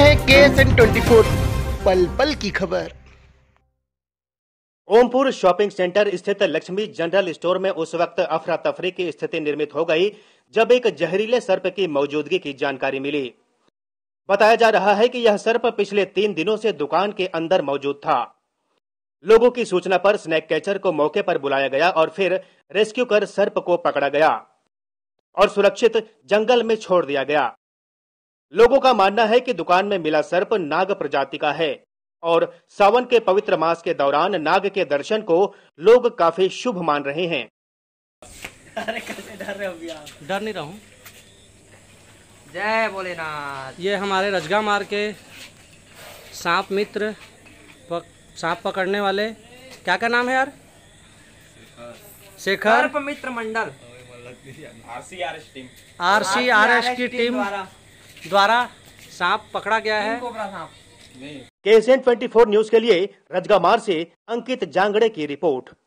है के S N twenty four पल पल की खबर ओमपुर शॉपिंग सेंटर स्थित लक्ष्मी जनरल स्टोर में उस वक्त अफरा तफरी की स्थिति निर्मित हो गई जब एक जहरीले सर्प की मौजूदगी की जानकारी मिली बताया जा रहा है कि यह सर्प पिछले तीन दिनों से दुकान के अंदर मौजूद था लोगों की सूचना पर स्नैक कैचर को मौके पर बुलाया गया और फिर रेस्क्यू कर सर्प को पकड़ा गया और सुरक्षित जंगल में छोड़ दिया गया लोगों का मानना है कि दुकान में मिला सर्प नाग प्रजाति का है और सावन के पवित्र मास के दौरान नाग के दर्शन को लोग काफी शुभ मान रहे हैं डर डर नहीं रहूं। जय भोलेनाथ ये हमारे रजगा मार के सांप मित्र पक, सांप पकड़ने वाले क्या क्या नाम है यार शेखर मित्र मंडल R C R S team R C R S की टीम द्वारा सांप पकड़ा गया है के एस ट्वेंटी न्यूज के लिए रजगामार से अंकित जांगड़े की रिपोर्ट